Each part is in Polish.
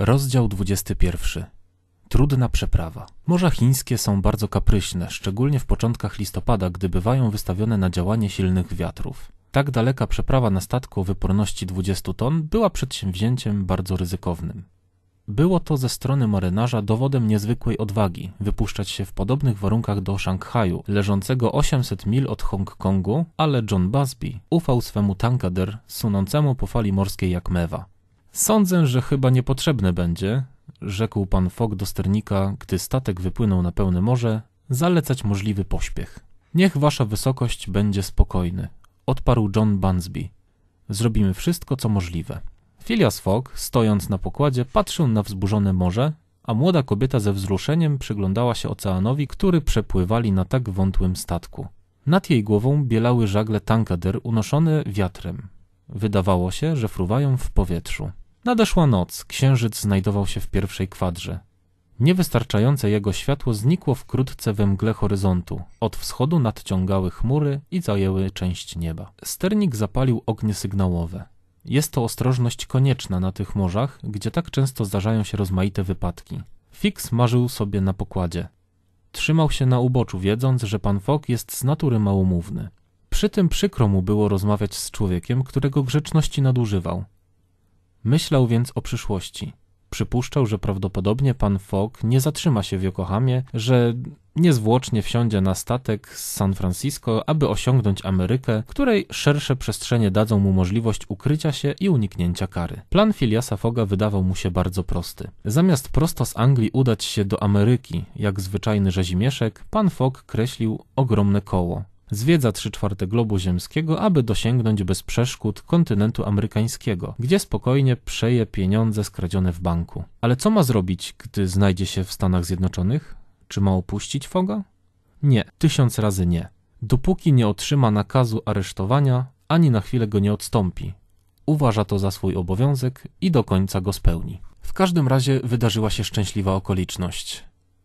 Rozdział 21. Trudna przeprawa. Morza chińskie są bardzo kapryśne, szczególnie w początkach listopada, gdy bywają wystawione na działanie silnych wiatrów. Tak daleka przeprawa na statku o wyporności 20 ton była przedsięwzięciem bardzo ryzykownym. Było to ze strony marynarza dowodem niezwykłej odwagi wypuszczać się w podobnych warunkach do Szanghaju, leżącego 800 mil od Hongkongu, ale John Busby ufał swemu tankader sunącemu po fali morskiej jak mewa. Sądzę, że chyba niepotrzebne będzie, rzekł pan Fogg do sternika, gdy statek wypłynął na pełne morze, zalecać możliwy pośpiech. Niech wasza wysokość będzie spokojny, odparł John Bunsby. Zrobimy wszystko, co możliwe. Phileas Fogg, stojąc na pokładzie, patrzył na wzburzone morze, a młoda kobieta ze wzruszeniem przyglądała się oceanowi, który przepływali na tak wątłym statku. Nad jej głową bielały żagle tankader unoszone wiatrem. Wydawało się, że fruwają w powietrzu. Nadeszła noc, księżyc znajdował się w pierwszej kwadrze. Niewystarczające jego światło znikło wkrótce we mgle horyzontu. Od wschodu nadciągały chmury i zajęły część nieba. Sternik zapalił ognie sygnałowe. Jest to ostrożność konieczna na tych morzach, gdzie tak często zdarzają się rozmaite wypadki. Fix marzył sobie na pokładzie. Trzymał się na uboczu, wiedząc, że pan Fogg jest z natury małomówny. Przy tym przykro mu było rozmawiać z człowiekiem, którego grzeczności nadużywał. Myślał więc o przyszłości. Przypuszczał, że prawdopodobnie pan Fogg nie zatrzyma się w Yokohamie, że niezwłocznie wsiądzie na statek z San Francisco, aby osiągnąć Amerykę, której szersze przestrzenie dadzą mu możliwość ukrycia się i uniknięcia kary. Plan Filiasa Foga wydawał mu się bardzo prosty. Zamiast prosto z Anglii udać się do Ameryki, jak zwyczajny rzezimieszek, pan Fogg kreślił ogromne koło, Zwiedza 3 czwarte globu ziemskiego, aby dosięgnąć bez przeszkód kontynentu amerykańskiego, gdzie spokojnie przeje pieniądze skradzione w banku. Ale co ma zrobić, gdy znajdzie się w Stanach Zjednoczonych? Czy ma opuścić Foga? Nie, tysiąc razy nie. Dopóki nie otrzyma nakazu aresztowania, ani na chwilę go nie odstąpi. Uważa to za swój obowiązek i do końca go spełni. W każdym razie wydarzyła się szczęśliwa okoliczność.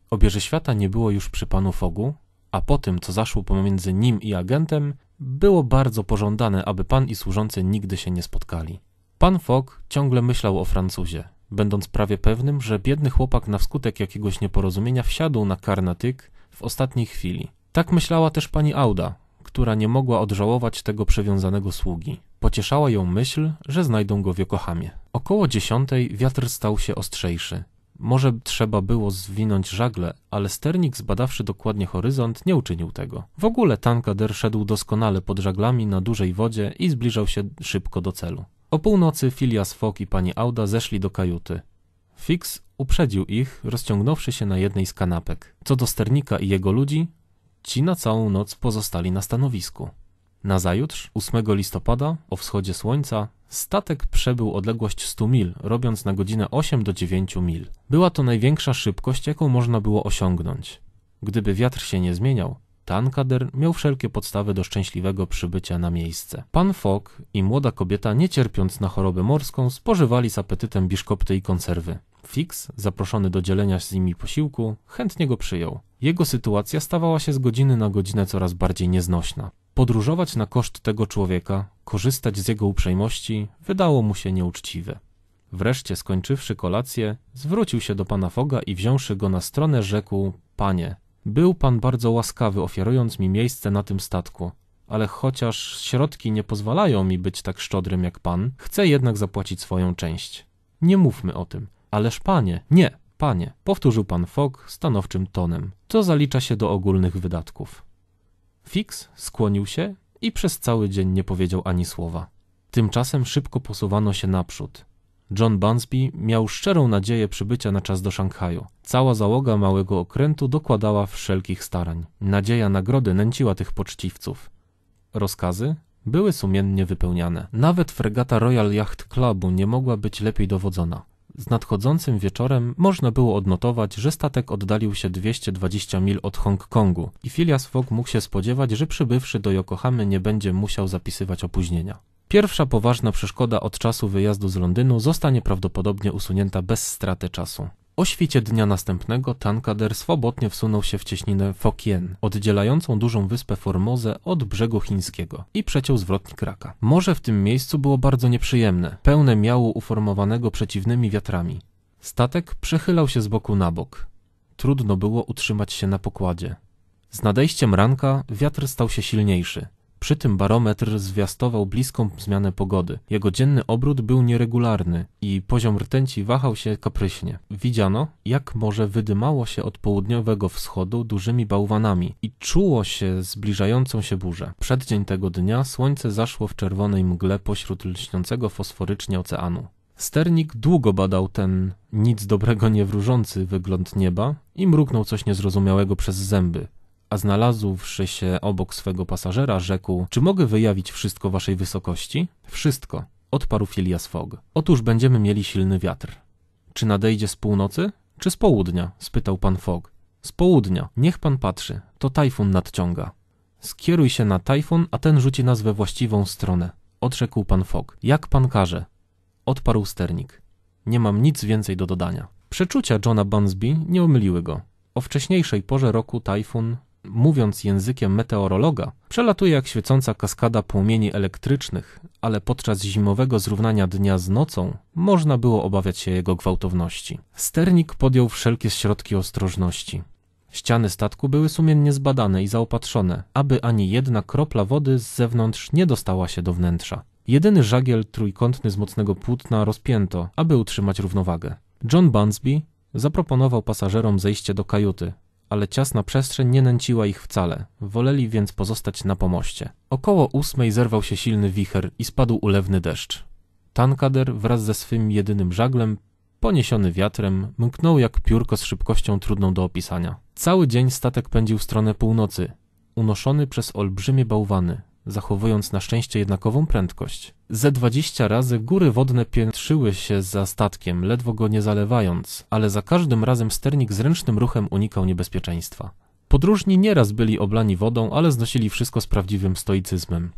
Obieże świata nie było już przy panu Fogu, a po tym, co zaszło pomiędzy nim i agentem, było bardzo pożądane, aby pan i służący nigdy się nie spotkali. Pan Fogg ciągle myślał o Francuzie, będąc prawie pewnym, że biedny chłopak na skutek jakiegoś nieporozumienia wsiadł na karnatyk w ostatniej chwili. Tak myślała też pani Auda, która nie mogła odżałować tego przewiązanego sługi. Pocieszała ją myśl, że znajdą go w Jokohamie. Około dziesiątej wiatr stał się ostrzejszy. Może trzeba było zwinąć żagle, ale sternik zbadawszy dokładnie horyzont nie uczynił tego. W ogóle tankader szedł doskonale pod żaglami na dużej wodzie i zbliżał się szybko do celu. O północy Phileas Fogg i pani Auda zeszli do kajuty. Fix uprzedził ich, rozciągnąwszy się na jednej z kanapek. Co do sternika i jego ludzi, ci na całą noc pozostali na stanowisku. Nazajutrz, 8 listopada, o wschodzie słońca, statek przebył odległość 100 mil, robiąc na godzinę 8 do 9 mil. Była to największa szybkość, jaką można było osiągnąć. Gdyby wiatr się nie zmieniał, Tankader miał wszelkie podstawy do szczęśliwego przybycia na miejsce. Pan Fogg i młoda kobieta, nie cierpiąc na chorobę morską, spożywali z apetytem biszkopty i konserwy. Fix, zaproszony do dzielenia z nimi posiłku, chętnie go przyjął. Jego sytuacja stawała się z godziny na godzinę coraz bardziej nieznośna. Podróżować na koszt tego człowieka, korzystać z jego uprzejmości, wydało mu się nieuczciwe. Wreszcie, skończywszy kolację, zwrócił się do pana Foga i wziąwszy go na stronę, rzekł: Panie, był pan bardzo łaskawy, ofiarując mi miejsce na tym statku, ale chociaż środki nie pozwalają mi być tak szczodrym jak pan, chcę jednak zapłacić swoją część. Nie mówmy o tym. Ależ panie, nie, panie, powtórzył pan Fogg stanowczym tonem. To zalicza się do ogólnych wydatków. Fix skłonił się i przez cały dzień nie powiedział ani słowa. Tymczasem szybko posuwano się naprzód. John Bunsby miał szczerą nadzieję przybycia na czas do Szanghaju. Cała załoga małego okrętu dokładała wszelkich starań. Nadzieja nagrody nęciła tych poczciwców. Rozkazy były sumiennie wypełniane. Nawet fregata Royal Yacht Clubu nie mogła być lepiej dowodzona. Z nadchodzącym wieczorem można było odnotować, że statek oddalił się 220 mil od Hongkongu i Phileas Fogg mógł się spodziewać, że przybywszy do Yokohamy nie będzie musiał zapisywać opóźnienia. Pierwsza poważna przeszkoda od czasu wyjazdu z Londynu zostanie prawdopodobnie usunięta bez straty czasu. O świcie dnia następnego tankader swobodnie wsunął się w cieśninę Fokien, oddzielającą dużą wyspę Formozę od brzegu chińskiego i przeciął zwrotnik raka. Morze w tym miejscu było bardzo nieprzyjemne, pełne miału uformowanego przeciwnymi wiatrami. Statek przechylał się z boku na bok. Trudno było utrzymać się na pokładzie. Z nadejściem ranka wiatr stał się silniejszy. Przy tym barometr zwiastował bliską zmianę pogody. Jego dzienny obrót był nieregularny i poziom rtęci wahał się kapryśnie. Widziano, jak morze wydymało się od południowego wschodu dużymi bałwanami i czuło się zbliżającą się burzę. Przed dzień tego dnia słońce zaszło w czerwonej mgle pośród lśniącego fosforycznie oceanu. Sternik długo badał ten nic dobrego nie wróżący wygląd nieba i mruknął coś niezrozumiałego przez zęby a znalazłszy się obok swego pasażera, rzekł: Czy mogę wyjawić wszystko waszej wysokości? Wszystko, odparł Phileas Fogg. Otóż będziemy mieli silny wiatr. Czy nadejdzie z północy, czy z południa? spytał pan Fogg. Z południa. Niech pan patrzy, to tajfun nadciąga. Skieruj się na tajfun, a ten rzuci nas we właściwą stronę, odrzekł pan Fogg. Jak pan każe? Odparł sternik. Nie mam nic więcej do dodania. Przeczucia Johna Bunsby nie omyliły go. O wcześniejszej porze roku tajfun mówiąc językiem meteorologa, przelatuje jak świecąca kaskada płomieni elektrycznych, ale podczas zimowego zrównania dnia z nocą można było obawiać się jego gwałtowności. Sternik podjął wszelkie środki ostrożności. Ściany statku były sumiennie zbadane i zaopatrzone, aby ani jedna kropla wody z zewnątrz nie dostała się do wnętrza. Jedyny żagiel trójkątny z mocnego płótna rozpięto, aby utrzymać równowagę. John Bunsby zaproponował pasażerom zejście do kajuty, ale przestrzeń nie nęciła ich wcale, woleli więc pozostać na pomoście. Około ósmej zerwał się silny wicher i spadł ulewny deszcz. Tankader wraz ze swym jedynym żaglem, poniesiony wiatrem, mknął jak piórko z szybkością trudną do opisania. Cały dzień statek pędził w stronę północy, unoszony przez olbrzymie bałwany, zachowując na szczęście jednakową prędkość. Ze dwadzieścia razy góry wodne piętrzyły się za statkiem, ledwo go nie zalewając, ale za każdym razem sternik zręcznym ruchem unikał niebezpieczeństwa. Podróżni nieraz byli oblani wodą, ale znosili wszystko z prawdziwym stoicyzmem.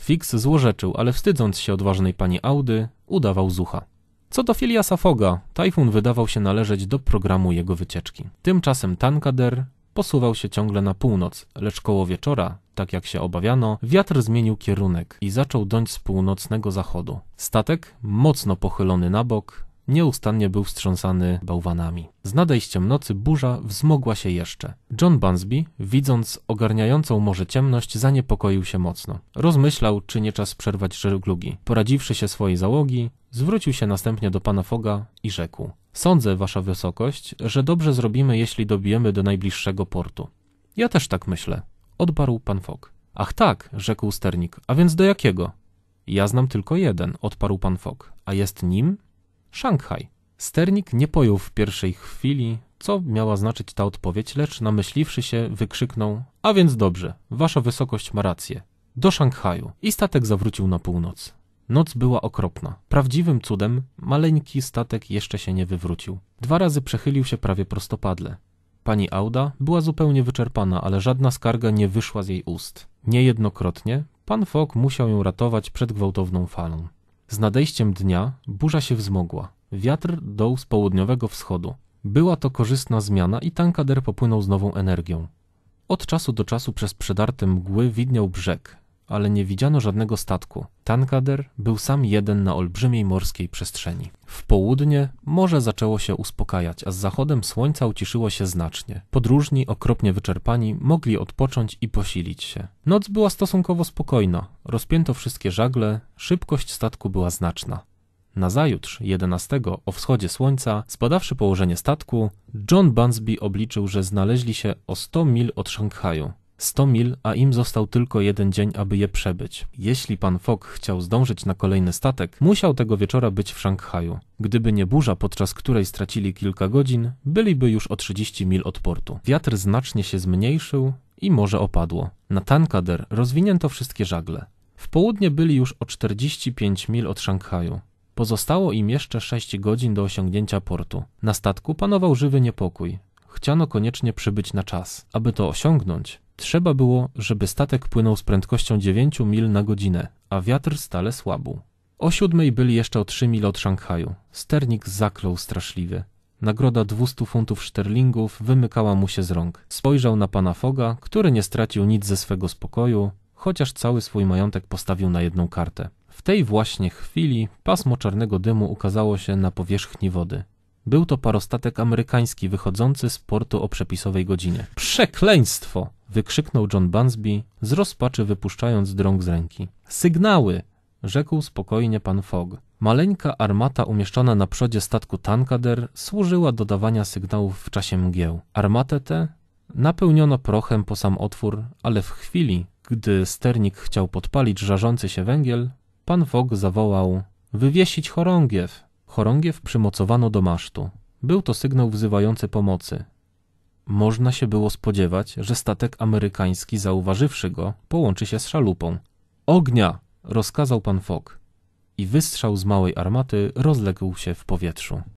Fix złorzeczył, ale wstydząc się odważnej pani Audy, udawał zucha. Co do Filiasa Foga, tajfun wydawał się należeć do programu jego wycieczki. Tymczasem Tankader posuwał się ciągle na północ, lecz koło wieczora, tak jak się obawiano, wiatr zmienił kierunek i zaczął dąć z północnego zachodu. Statek, mocno pochylony na bok, nieustannie był wstrząsany bałwanami. Z nadejściem nocy burza wzmogła się jeszcze. John Bunsby, widząc ogarniającą morze ciemność, zaniepokoił się mocno. Rozmyślał, czy nie czas przerwać żeglugi. Poradziwszy się swojej załogi, zwrócił się następnie do pana Foga i rzekł: Sądzę, Wasza Wysokość, że dobrze zrobimy, jeśli dobijemy do najbliższego portu. Ja też tak myślę, odparł pan Fok. Ach tak, rzekł sternik, a więc do jakiego? Ja znam tylko jeden, odparł pan Fok, a jest nim? Szanghaj. Sternik nie pojął w pierwszej chwili, co miała znaczyć ta odpowiedź, lecz namyśliwszy się, wykrzyknął: A więc dobrze, wasza wysokość ma rację. Do Szanghaju. I statek zawrócił na północ. Noc była okropna. Prawdziwym cudem maleńki statek jeszcze się nie wywrócił. Dwa razy przechylił się prawie prostopadle. Pani Auda była zupełnie wyczerpana, ale żadna skarga nie wyszła z jej ust. Niejednokrotnie pan Fok musiał ją ratować przed gwałtowną falą. Z nadejściem dnia burza się wzmogła. Wiatr dął z południowego wschodu. Była to korzystna zmiana i tankader popłynął z nową energią. Od czasu do czasu przez przedarte mgły widniał brzeg, ale nie widziano żadnego statku. Tankader był sam jeden na olbrzymiej morskiej przestrzeni. W południe morze zaczęło się uspokajać, a z zachodem słońca uciszyło się znacznie. Podróżni, okropnie wyczerpani, mogli odpocząć i posilić się. Noc była stosunkowo spokojna. Rozpięto wszystkie żagle, szybkość statku była znaczna. Nazajutrz, 11 o wschodzie słońca, zbadawszy położenie statku, John Bunsby obliczył, że znaleźli się o 100 mil od Szanghaju. 100 mil, a im został tylko jeden dzień, aby je przebyć. Jeśli pan Fogg chciał zdążyć na kolejny statek, musiał tego wieczora być w Szanghaju. Gdyby nie burza, podczas której stracili kilka godzin, byliby już o 30 mil od portu. Wiatr znacznie się zmniejszył i morze opadło. Na Tankader rozwinięto wszystkie żagle. W południe byli już o 45 mil od Szanghaju. Pozostało im jeszcze 6 godzin do osiągnięcia portu. Na statku panował żywy niepokój. Chciano koniecznie przybyć na czas. Aby to osiągnąć, Trzeba było, żeby statek płynął z prędkością 9 mil na godzinę, a wiatr stale słabł. O siódmej byli jeszcze o 3 mil od Szanghaju. Sternik zaklął straszliwie. Nagroda 200 funtów szterlingów wymykała mu się z rąk. Spojrzał na pana Foga, który nie stracił nic ze swego spokoju, chociaż cały swój majątek postawił na jedną kartę. W tej właśnie chwili pasmo czarnego dymu ukazało się na powierzchni wody. Był to parostatek amerykański wychodzący z portu o przepisowej godzinie. Przekleństwo! wykrzyknął John Bunsby, z rozpaczy wypuszczając drąg z ręki. Sygnały! rzekł spokojnie pan Fogg. Maleńka armata umieszczona na przodzie statku Tankader służyła do dawania sygnałów w czasie mgieł. Armatę tę napełniono prochem po sam otwór, ale w chwili, gdy sternik chciał podpalić żarzący się węgiel, pan Fogg zawołał wywiesić chorągiew. Chorągiew przymocowano do masztu. Był to sygnał wzywający pomocy. Można się było spodziewać, że statek amerykański, zauważywszy go, połączy się z szalupą. Ognia! rozkazał pan Fogg. I wystrzał z małej armaty rozległ się w powietrzu.